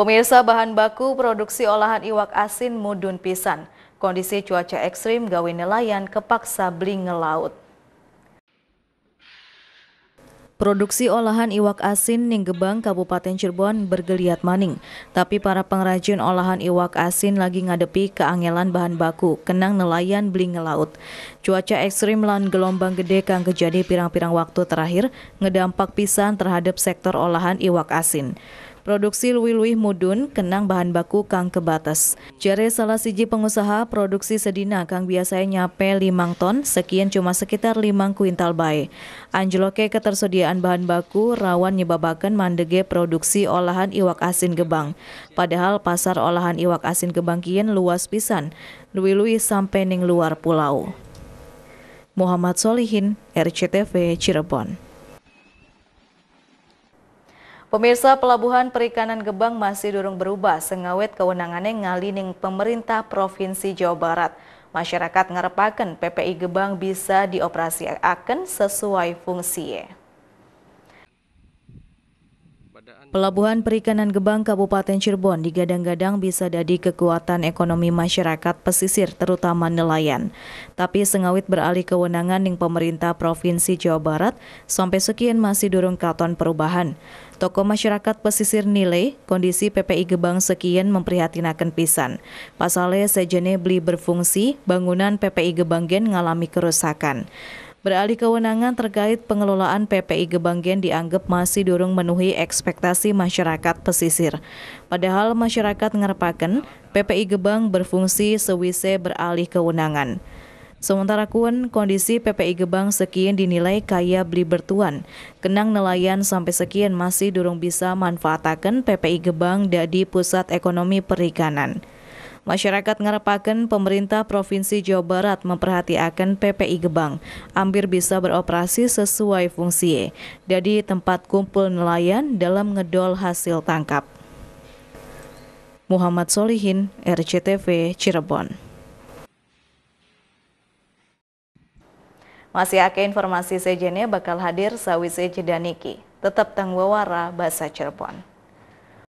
Pemirsa bahan baku produksi olahan iwak asin mudun pisan. Kondisi cuaca ekstrim gawai nelayan kepaksa beli ngelaut. Produksi olahan iwak asin Ninggebang Kabupaten Cirebon bergeliat maning, tapi para pengrajin olahan iwak asin lagi ngadepi keangelan bahan baku, kenang nelayan beli ngelaut. Cuaca ekstrim lan gelombang gede kang kejadi pirang-pirang waktu terakhir ngedampak pisan terhadap sektor olahan iwak asin. Produksi luih-luih mudun kenang bahan baku kang kebatas. Jare salah siji pengusaha produksi sedina kang biasanya nyape limang ton, sekian cuma sekitar limang kuintal bae. Anjloke ketersediaan bahan baku rawan nyebabakan mandege produksi olahan iwak asin gebang. Padahal pasar olahan iwak asin gebang kian luas pisan, luih-luih sampai ning luar pulau. Muhammad Solihin, RCTV, Cirebon. Pemirsa Pelabuhan Perikanan Gebang masih durung berubah sengawet kewenangannya ngalining pemerintah Provinsi Jawa Barat. Masyarakat ngarepaken PPI Gebang bisa akan sesuai fungsinya. Pelabuhan Perikanan Gebang Kabupaten Cirebon digadang-gadang bisa jadi kekuatan ekonomi masyarakat pesisir terutama nelayan. Tapi Sengawit beralih kewenangan yang pemerintah Provinsi Jawa Barat sampai sekian masih durung katon perubahan. Toko masyarakat pesisir nilai kondisi PPI Gebang sekian memprihatinakan pisan. Pasalnya sejene beli berfungsi, bangunan PPI Gebang gen ngalami kerusakan. Beralih kewenangan terkait pengelolaan PPI Gebanggen dianggap masih durung memenuhi ekspektasi masyarakat pesisir. Padahal masyarakat ngerepaken, PPI Gebang berfungsi sewise beralih kewenangan. Sementara kuen, kondisi PPI Gebang sekian dinilai kaya beli bertuan. Kenang nelayan sampai sekian masih durung bisa manfaatakan PPI Gebang dari pusat ekonomi perikanan. Masyarakat ngarepaken pemerintah Provinsi Jawa Barat memperhatiakan PPI Gebang, hampir bisa beroperasi sesuai fungsi, jadi tempat kumpul nelayan dalam ngedol hasil tangkap. Muhammad Solihin, RCTV, Cirebon. Masih ada informasi sejennya bakal hadir Sawi sejeda niki. Tetap wara bahasa Cirebon.